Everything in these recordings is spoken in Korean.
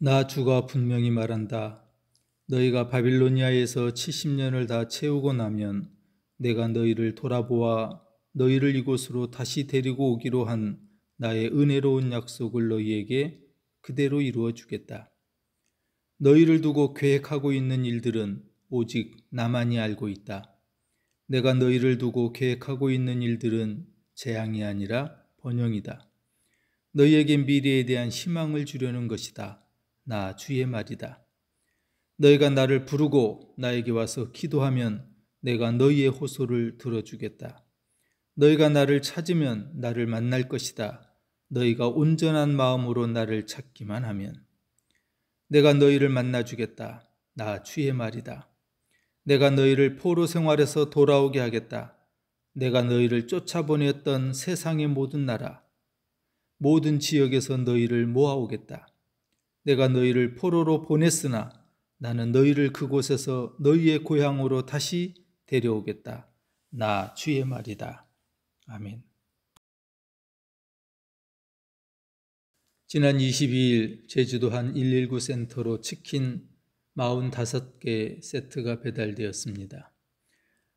나 주가 분명히 말한다. 너희가 바빌로니아에서 70년을 다 채우고 나면 내가 너희를 돌아보아 너희를 이곳으로 다시 데리고 오기로 한 나의 은혜로운 약속을 너희에게 그대로 이루어 주겠다. 너희를 두고 계획하고 있는 일들은 오직 나만이 알고 있다. 내가 너희를 두고 계획하고 있는 일들은 재앙이 아니라 번영이다. 너희에게 미래에 대한 희망을 주려는 것이다. 나 주의 말이다. 너희가 나를 부르고 나에게 와서 기도하면 내가 너희의 호소를 들어주겠다. 너희가 나를 찾으면 나를 만날 것이다. 너희가 온전한 마음으로 나를 찾기만 하면. 내가 너희를 만나주겠다. 나 주의 말이다. 내가 너희를 포로 생활에서 돌아오게 하겠다. 내가 너희를 쫓아보냈던 세상의 모든 나라, 모든 지역에서 너희를 모아오겠다. 내가 너희를 포로로 보냈으나 나는 너희를 그곳에서 너희의 고향으로 다시 데려오겠다. 나 주의 말이다. 아멘. 지난 22일 제주도 한 119 센터로 치킨 45개 세트가 배달되었습니다.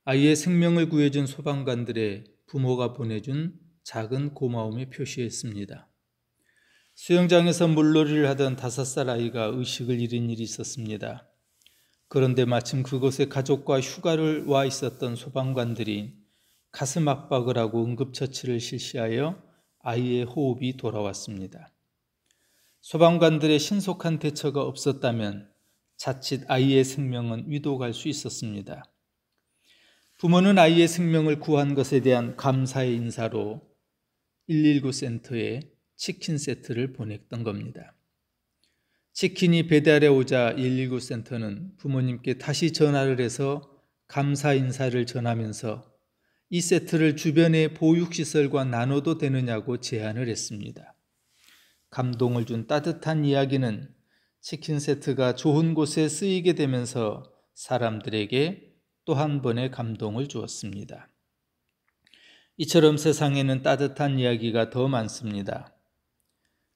아이의 생명을 구해준 소방관들의 부모가 보내준 작은 고마움의 표시였습니다. 수영장에서 물놀이를 하던 다섯 살 아이가 의식을 잃은 일이 있었습니다. 그런데 마침 그곳에 가족과 휴가를 와 있었던 소방관들이 가슴 압박을 하고 응급처치를 실시하여 아이의 호흡이 돌아왔습니다. 소방관들의 신속한 대처가 없었다면 자칫 아이의 생명은 위독할 수 있었습니다. 부모는 아이의 생명을 구한 것에 대한 감사의 인사로 119 센터에 치킨 세트를 보냈던 겁니다. 치킨이 배달해 오자 119 센터는 부모님께 다시 전화를 해서 감사 인사를 전하면서 이 세트를 주변의 보육시설과 나눠도 되느냐고 제안을 했습니다. 감동을 준 따뜻한 이야기는 치킨 세트가 좋은 곳에 쓰이게 되면서 사람들에게 또 한 번의 감동을 주었습니다. 이처럼 세상에는 따뜻한 이야기가 더 많습니다.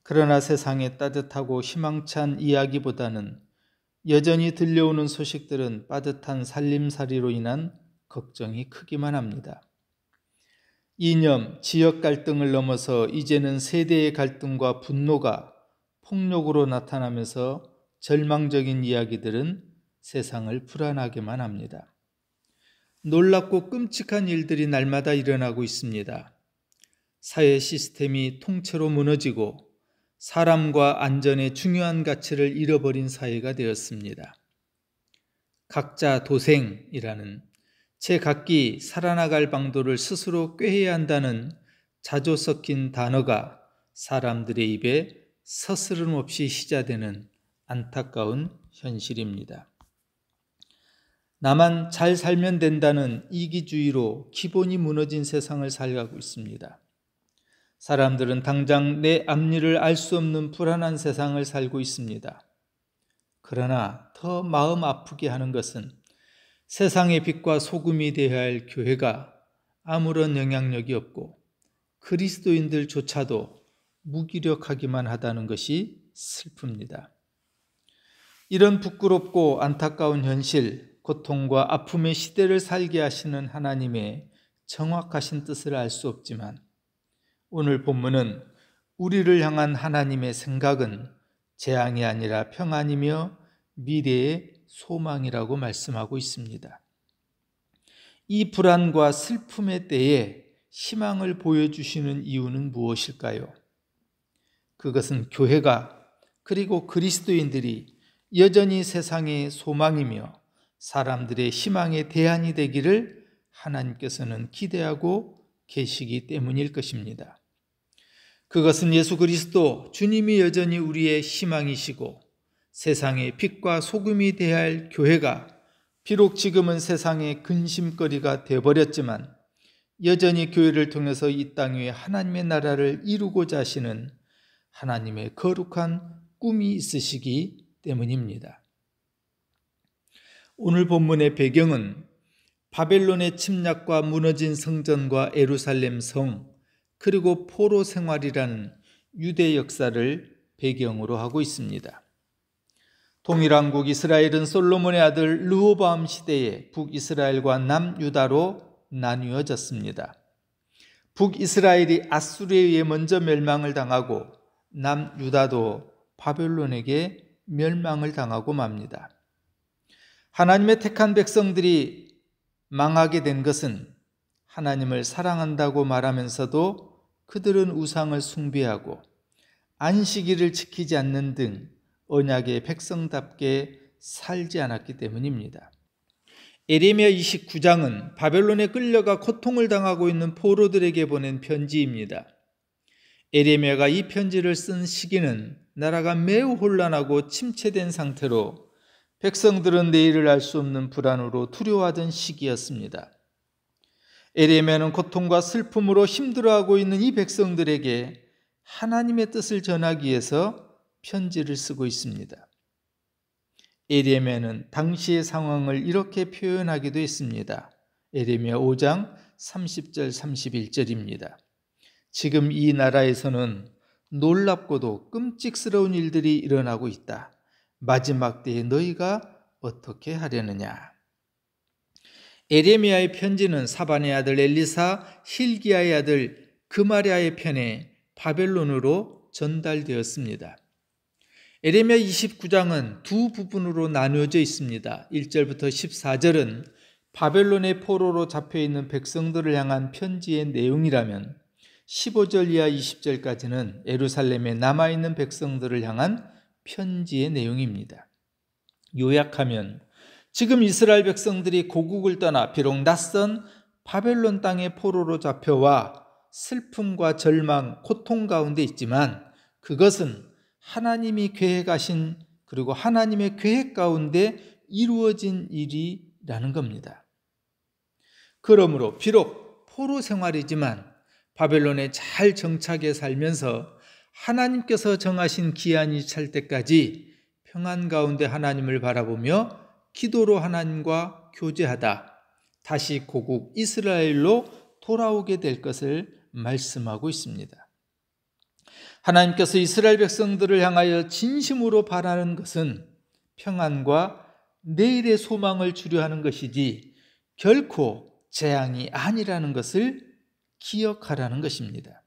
그러나 세상의 따뜻하고 희망찬 이야기보다는 여전히 들려오는 소식들은 빠듯한 살림살이로 인한 걱정이 크기만 합니다. 이념, 지역 갈등을 넘어서 이제는 세대의 갈등과 분노가 폭력으로 나타나면서 절망적인 이야기들은 세상을 불안하게만 합니다. 놀랍고 끔찍한 일들이 날마다 일어나고 있습니다. 사회 시스템이 통째로 무너지고 사람과 안전의 중요한 가치를 잃어버린 사회가 되었습니다. 각자 도생이라는 제 각기 살아나갈 방도를 스스로 꾀해야 한다는 자조 섞인 단어가 사람들의 입에 서스름 없이 시자되는 안타까운 현실입니다. 나만 잘 살면 된다는 이기주의로 기본이 무너진 세상을 살가고 있습니다. 사람들은 당장 내 앞일을 알 수 없는 불안한 세상을 살고 있습니다. 그러나 더 마음 아프게 하는 것은 세상의 빛과 소금이 되어야 할 교회가 아무런 영향력이 없고 그리스도인들조차도 무기력하기만 하다는 것이 슬픕니다. 이런 부끄럽고 안타까운 현실, 고통과 아픔의 시대를 살게 하시는 하나님의 정확하신 뜻을 알 수 없지만 오늘 본문은 우리를 향한 하나님의 생각은 재앙이 아니라 평안이며 미래의 소망이라고 말씀하고 있습니다. 이 불안과 슬픔의 때에 희망을 보여주시는 이유는 무엇일까요? 그것은 교회가 그리고 그리스도인들이 여전히 세상의 소망이며 사람들의 희망의 대안이 되기를 하나님께서는 기대하고 계시기 때문일 것입니다. 그것은 예수 그리스도 주님이 여전히 우리의 희망이시고 세상의 빛과 소금이 되어야 할 교회가 비록 지금은 세상의 근심거리가 되어버렸지만 여전히 교회를 통해서 이 땅 위에 하나님의 나라를 이루고자 하시는 하나님의 거룩한 꿈이 있으시기 때문입니다. 오늘 본문의 배경은 바벨론의 침략과 무너진 성전과 에루살렘 성, 그리고 포로 생활이란 유대 역사를 배경으로 하고 있습니다. 동일왕국 이스라엘은 솔로몬의 아들 르호바 시대에 북이스라엘과 남유다로 나뉘어졌습니다. 북이스라엘이 아수르에 의해 먼저 멸망을 당하고 남유다도 바벨론에게 멸망을 당하고 맙니다. 하나님의 택한 백성들이 망하게 된 것은 하나님을 사랑한다고 말하면서도 그들은 우상을 숭배하고 안식일을 지키지 않는 등 언약의 백성답게 살지 않았기 때문입니다. 에레미야 29장은 바벨론에 끌려가 고통을 당하고 있는 포로들에게 보낸 편지입니다. 에레미야가 이 편지를 쓴 시기는 나라가 매우 혼란하고 침체된 상태로 백성들은 내일을 알 수 없는 불안으로 두려워하던 시기였습니다. 에레미야는 고통과 슬픔으로 힘들어하고 있는 이 백성들에게 하나님의 뜻을 전하기 위해서 편지를 쓰고 있습니다. 에레미야는 당시의 상황을 이렇게 표현하기도 했습니다. 에레미야 5장 30절 31절입니다. 지금 이 나라에서는 놀랍고도 끔찍스러운 일들이 일어나고 있다. 마지막 때에 너희가 어떻게 하려느냐? 에레미야의 편지는 사반의 아들 엘리사 힐기야의 아들 그마리아의 편에 바벨론으로 전달되었습니다. 에레미야 29장은 두 부분으로 나누어져 있습니다. 1절부터 14절은 바벨론의 포로로 잡혀 있는 백성들을 향한 편지의 내용이라면 15절 이하 20절까지는 에루살렘에 남아 있는 백성들을 향한 편지의 내용입니다. 요약하면 지금 이스라엘 백성들이 고국을 떠나 비록 낯선 바벨론 땅의 포로로 잡혀와 슬픔과 절망, 고통 가운데 있지만 그것은 하나님이 계획하신 그리고 하나님의 계획 가운데 이루어진 일이라는 겁니다. 그러므로 비록 포로 생활이지만 바벨론에 잘 정착해 살면서 하나님께서 정하신 기한이 찰 때까지 평안 가운데 하나님을 바라보며 기도로 하나님과 교제하다 다시 고국 이스라엘로 돌아오게 될 것을 말씀하고 있습니다. 하나님께서 이스라엘 백성들을 향하여 진심으로 바라는 것은 평안과 내일의 소망을 주려 하는 것이지 결코 재앙이 아니라는 것을 기억하라는 것입니다.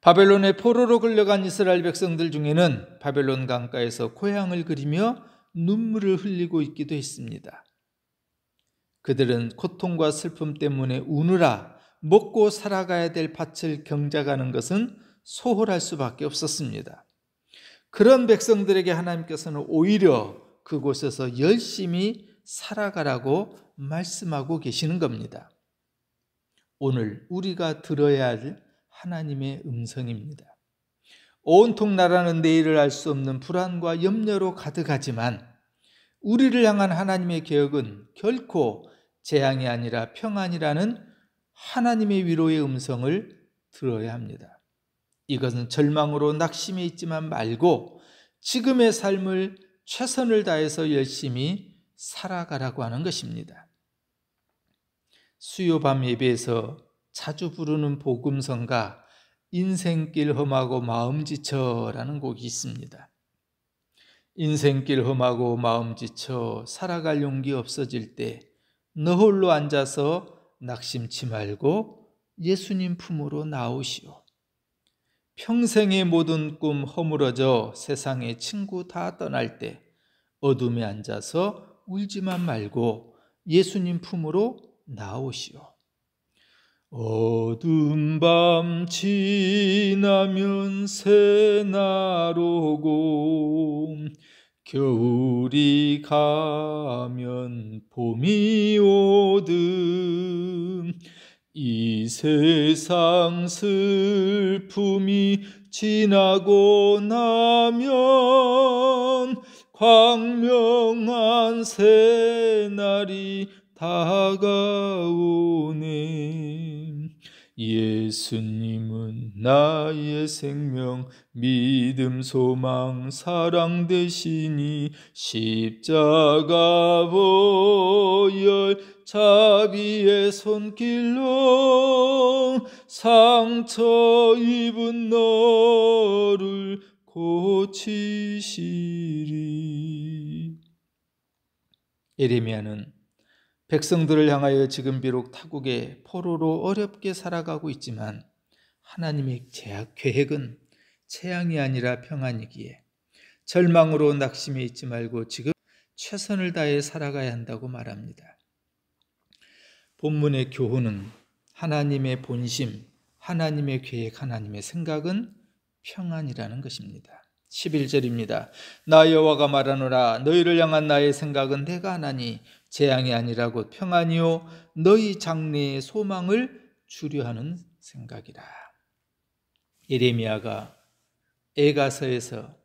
바벨론의 포로로 끌려간 이스라엘 백성들 중에는 바벨론 강가에서 고향을 그리며 눈물을 흘리고 있기도 했습니다. 그들은 고통과 슬픔 때문에 우느라 먹고 살아가야 될 밭을 경작하는 것은 소홀할 수밖에 없었습니다. 그런 백성들에게 하나님께서는 오히려 그곳에서 열심히 살아가라고 말씀하고 계시는 겁니다. 오늘 우리가 들어야 할 하나님의 음성입니다. 온통 나라는 내일을 알 수 없는 불안과 염려로 가득하지만 우리를 향한 하나님의 개혁은 결코 재앙이 아니라 평안이라는 하나님의 위로의 음성을 들어야 합니다. 이것은 절망으로 낙심해 있지만 말고 지금의 삶을 최선을 다해서 열심히 살아가라고 하는 것입니다. 수요밤 예배에서 자주 부르는 복음성가 인생길 험하고 마음 지쳐라는 곡이 있습니다. 인생길 험하고 마음 지쳐 살아갈 용기 없어질 때너 홀로 앉아서 낙심치 말고 예수님 품으로 나오시오. 평생의 모든 꿈 허물어져 세상의 친구 다 떠날 때 어둠에 앉아서 울지만 말고 예수님 품으로 나오시오. 어둠 밤 지나면 새날 오고 겨울이 가면 봄이 오듯 이 세상 슬픔이 지나고 나면 광명한 새날이 다가오네 예수님은 나의 생명, 믿음, 소망, 사랑 되시니 십자가 보혈 자비의 손길로 상처 입은 너를 고치시리. 에레미야는 백성들을 향하여 지금 비록 타국의 포로로 어렵게 살아가고 있지만 하나님의 제약 계획은 재앙이 아니라 평안이기에 절망으로 낙심해 있지 말고 지금 최선을 다해 살아가야 한다고 말합니다. 본문의 교훈은 하나님의 본심, 하나님의 계획, 하나님의 생각은 평안이라는 것입니다. 11절입니다. 나 여호와가 말하노라 너희를 향한 나의 생각은 내가 하나니 재앙이 아니라 곧 평안이요 너희 장래의 소망을 주려 하는 생각이라. 예레미야가 에가서에서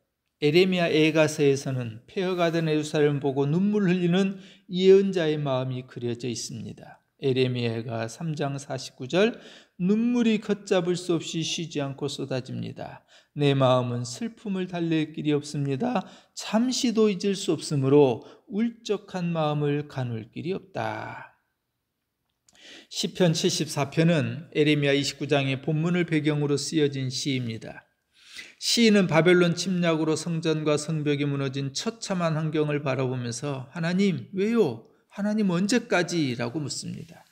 에레미야 에가서에서는 폐허가된 예루살렘 보고 눈물 흘리는 예언자의 마음이 그려져 있습니다. 에레미야가 3장 49절 눈물이 걷잡을 수 없이 쉬지 않고 쏟아집니다. 내 마음은 슬픔을 달랠 길이 없습니다. 잠시도 잊을 수 없으므로 울적한 마음을 가눌 길이 없다. 시편 74편은 에레미야 29장의 본문을 배경으로 쓰여진 시입니다. 시인은 바벨론 침략으로 성전과 성벽이 무너진 처참한 환경을 바라보면서 하나님 왜요? 하나님 언제까지? 라고 묻습니다.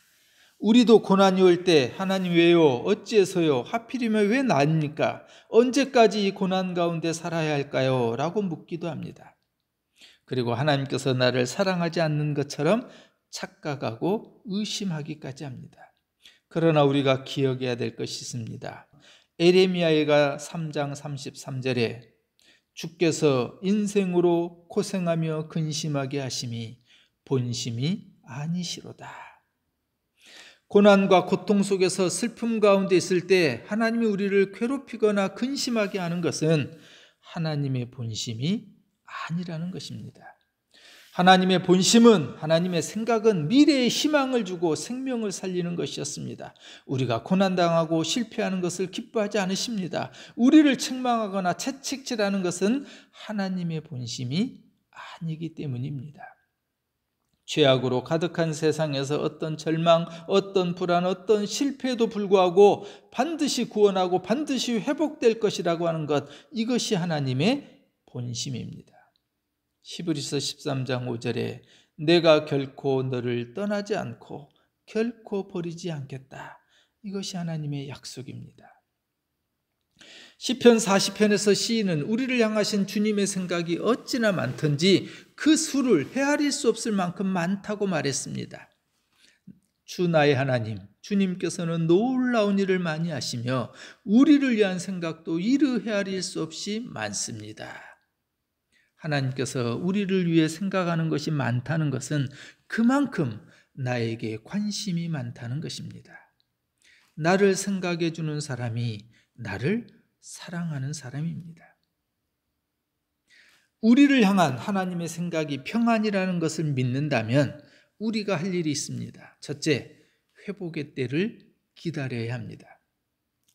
우리도 고난이 올 때 하나님 왜요? 어찌해서요? 하필이면 왜 나입니까? 언제까지 이 고난 가운데 살아야 할까요? 라고 묻기도 합니다. 그리고 하나님께서 나를 사랑하지 않는 것처럼 착각하고 의심하기까지 합니다. 그러나 우리가 기억해야 될 것이 있습니다. 에레미야가 3장 33절에 주께서 인생으로 고생하며 근심하게 하심이 본심이 아니시로다. 고난과 고통 속에서 슬픔 가운데 있을 때 하나님이 우리를 괴롭히거나 근심하게 하는 것은 하나님의 본심이 아니라는 것입니다. 하나님의 본심은 하나님의 생각은 미래의 희망을 주고 생명을 살리는 것이었습니다. 우리가 고난당하고 실패하는 것을 기뻐하지 않으십니다. 우리를 책망하거나 채찍질하는 것은 하나님의 본심이 아니기 때문입니다. 죄악으로 가득한 세상에서 어떤 절망, 어떤 불안, 어떤 실패에도 불구하고 반드시 구원하고 반드시 회복될 것이라고 하는 것, 이것이 하나님의 본심입니다. 시브리서 13장 5절에 내가 결코 너를 떠나지 않고 결코 버리지 않겠다. 이것이 하나님의 약속입니다. 시편 40편에서 시인은 우리를 향하신 주님의 생각이 어찌나 많던지 그 수를 헤아릴 수 없을 만큼 많다고 말했습니다. 주 나의 하나님, 주님께서는 놀라운 일을 많이 하시며 우리를 위한 생각도 이르 헤아릴 수 없이 많습니다. 하나님께서 우리를 위해 생각하는 것이 많다는 것은 그만큼 나에게 관심이 많다는 것입니다. 나를 생각해 주는 사람이 나를 사랑하는 사람입니다. 우리를 향한 하나님의 생각이 평안이라는 것을 믿는다면 우리가 할 일이 있습니다. 첫째, 회복의 때를 기다려야 합니다.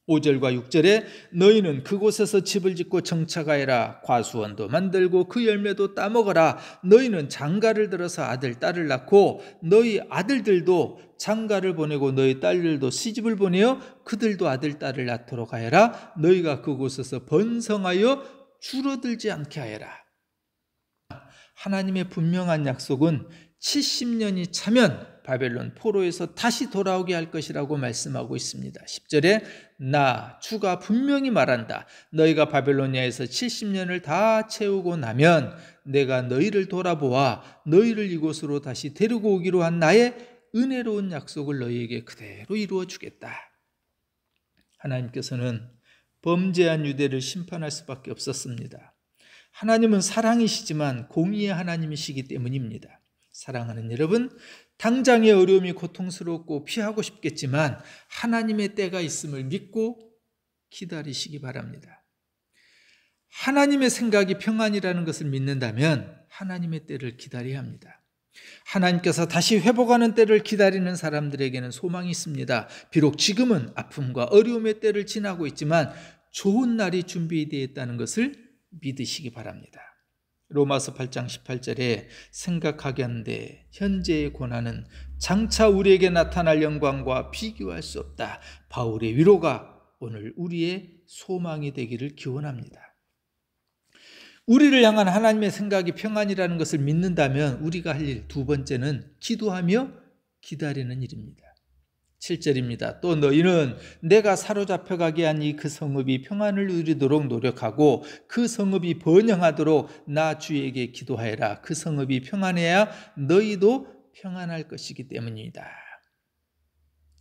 5절과 6절에 너희는 그곳에서 집을 짓고 정착하여라 과수원도 만들고 그 열매도 따먹어라 너희는 장가를 들어서 아들 딸을 낳고 너희 아들들도 장가를 보내고 너희 딸들도 시집을 보내어 그들도 아들 딸을 낳도록 하여라 너희가 그곳에서 번성하여 줄어들지 않게 하여라 하나님의 분명한 약속은 70년이 차면 바벨론 포로에서 다시 돌아오게 할 것이라고 말씀하고 있습니다. 10절에 나 주가 분명히 말한다. 너희가 바벨로니아에서 70년을 다 채우고 나면 내가 너희를 돌아보아 너희를 이곳으로 다시 데리고 오기로 한 나의 은혜로운 약속을 너희에게 그대로 이루어 주겠다. 하나님께서는 범죄한 유대를 심판할 수밖에 없었습니다. 하나님은 사랑이시지만 공의의 하나님이시기 때문입니다. 사랑하는 여러분, 당장의 어려움이 고통스럽고 피하고 싶겠지만 하나님의 때가 있음을 믿고 기다리시기 바랍니다. 하나님의 생각이 평안이라는 것을 믿는다면 하나님의 때를 기다려야 합니다. 하나님께서 다시 회복하는 때를 기다리는 사람들에게는 소망이 있습니다. 비록 지금은 아픔과 어려움의 때를 지나고 있지만 좋은 날이 준비되어 있다는 것을 믿으시기 바랍니다. 로마서 8장 18절에 생각하겠는데 현재의 고난은 장차 우리에게 나타날 영광과 비교할 수 없다. 바울의 위로가 오늘 우리의 소망이 되기를 기원합니다. 우리를 향한 하나님의 생각이 평안이라는 것을 믿는다면 우리가 할 일 두 번째는 기도하며 기다리는 일입니다. 7절입니다. 또 너희는 내가 사로잡혀 가게 한이그 성읍이 평안을 누리도록 노력하고 그 성읍이 번영하도록 나 주에게 기도하여라. 그 성읍이 평안해야 너희도 평안할 것이기 때문이다.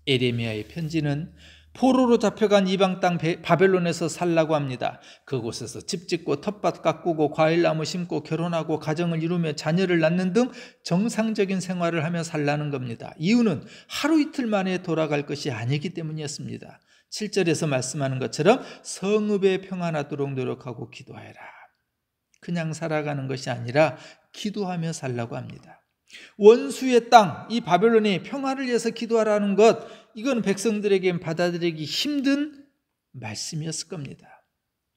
에레미야의 편지는 포로로 잡혀간 이방 땅 바벨론에서 살라고 합니다. 그곳에서 집 짓고 텃밭 가꾸고 과일나무 심고 결혼하고 가정을 이루며 자녀를 낳는 등 정상적인 생활을 하며 살라는 겁니다. 이유는 하루 이틀 만에 돌아갈 것이 아니기 때문이었습니다. 7절에서 말씀하는 것처럼 성읍에 평안하도록 노력하고 기도해라. 그냥 살아가는 것이 아니라 기도하며 살라고 합니다. 원수의 땅, 이 바벨론이 평화를 위해서 기도하라는 것, 이건 백성들에겐 받아들이기 힘든 말씀이었을 겁니다.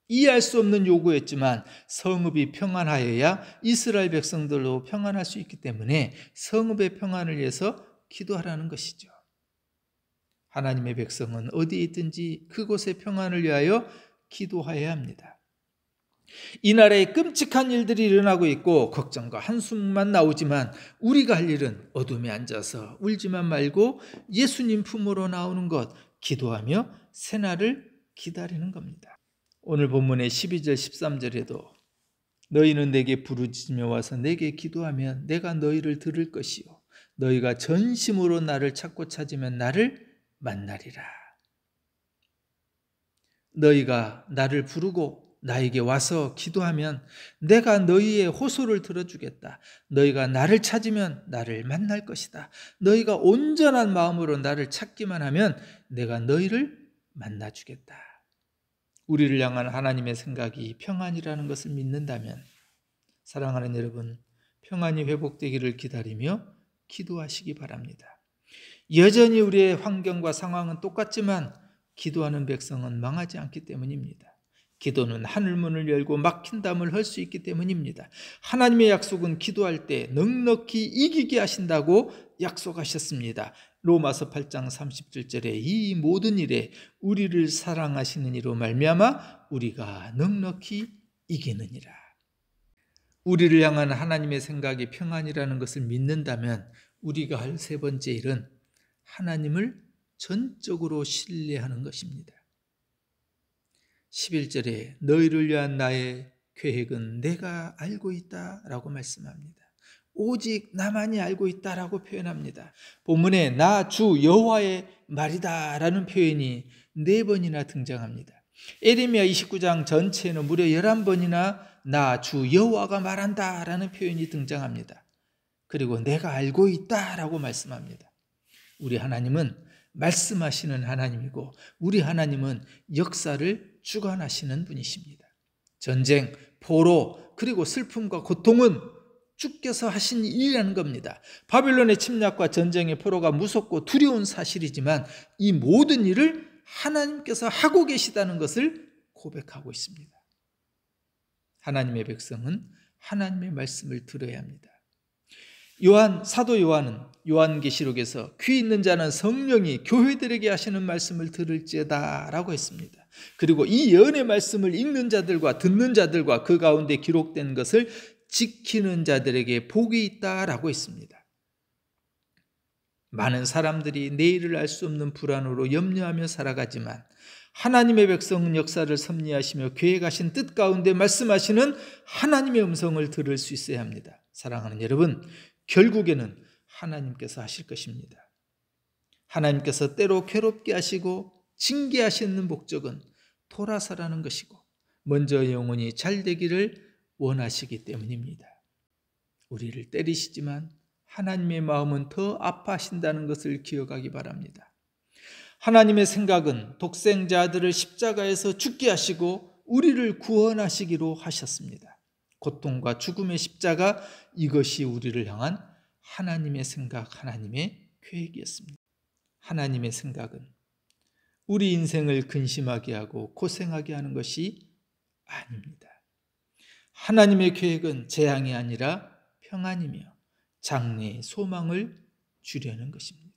이해할 수 없는 요구였지만 성읍이 평안하여야 이스라엘 백성들로 평안할 수 있기 때문에 성읍의 평안을 위해서 기도하라는 것이죠. 하나님의 백성은 어디에 있든지 그곳의 평안을 위하여 기도하여야 합니다. 이 나라에 끔찍한 일들이 일어나고 있고 걱정과 한숨만 나오지만 우리가 할 일은 어둠에 앉아서 울지만 말고 예수님 품으로 나오는 것 기도하며 새날을 기다리는 겁니다. 오늘 본문의 12절 13절에도 너희는 내게 부르짖으며 와서 내게 기도하면 내가 너희를 들을 것이요 너희가 전심으로 나를 찾고 찾으면 나를 만나리라. 너희가 나를 부르고 나에게 와서 기도하면 내가 너희의 호소를 들어주겠다. 너희가 나를 찾으면 나를 만날 것이다. 너희가 온전한 마음으로 나를 찾기만 하면 내가 너희를 만나주겠다. 우리를 향한 하나님의 생각이 평안이라는 것을 믿는다면, 사랑하는 여러분, 평안이 회복되기를 기다리며 기도하시기 바랍니다. 여전히 우리의 환경과 상황은 똑같지만 기도하는 백성은 망하지 않기 때문입니다. 기도는 하늘문을 열고 막힌 담을 할 수 있기 때문입니다. 하나님의 약속은 기도할 때 넉넉히 이기게 하신다고 약속하셨습니다. 로마서 8장 37절에 이 모든 일에 우리를 사랑하시는 이로 말미암아 우리가 넉넉히 이기느니라. 우리를 향한 하나님의 생각이 평안이라는 것을 믿는다면 우리가 할 세 번째 일은 하나님을 전적으로 신뢰하는 것입니다. 11절에 너희를 위한 나의 계획은 내가 알고 있다 라고 말씀합니다. 오직 나만이 알고 있다 라고 표현합니다. 본문에 나 주 여호와의 말이다 라는 표현이 네 번이나 등장합니다. 에레미야 29장 전체에는 무려 11번이나 나 주 여호와가 말한다 라는 표현이 등장합니다. 그리고 내가 알고 있다 라고 말씀합니다. 우리 하나님은 말씀하시는 하나님이고 우리 하나님은 역사를 주관하시는 분이십니다. 전쟁, 포로, 그리고 슬픔과 고통은 주께서 하신 일이라는 겁니다. 바빌론의 침략과 전쟁의 포로가 무섭고 두려운 사실이지만 이 모든 일을 하나님께서 하고 계시다는 것을 고백하고 있습니다. 하나님의 백성은 하나님의 말씀을 들어야 합니다. 요한 사도 요한은 요한계시록에서 귀 있는 자는 성령이 교회들에게 하시는 말씀을 들을지다라고 했습니다. 그리고 이 예언의 말씀을 읽는 자들과 듣는 자들과 그 가운데 기록된 것을 지키는 자들에게 복이 있다라고 했습니다. 많은 사람들이 내일을 알 수 없는 불안으로 염려하며 살아가지만 하나님의 백성 역사를 섭리하시며 계획하신 뜻 가운데 말씀하시는 하나님의 음성을 들을 수 있어야 합니다. 사랑하는 여러분, 결국에는 하나님께서 하실 것입니다. 하나님께서 때로 괴롭게 하시고 징계하시는 목적은 돌아서라는 것이고 먼저 영혼이 잘 되기를 원하시기 때문입니다. 우리를 때리시지만 하나님의 마음은 더 아파하신다는 것을 기억하기 바랍니다. 하나님의 생각은 독생자들을 십자가에서 죽게 하시고 우리를 구원하시기로 하셨습니다. 고통과 죽음의 십자가 이것이 우리를 향한 하나님의 생각, 하나님의 계획이었습니다. 하나님의 생각은 우리 인생을 근심하게 하고 고생하게 하는 것이 아닙니다. 하나님의 계획은 재앙이 아니라 평안이며 장래의 소망을 주려는 것입니다.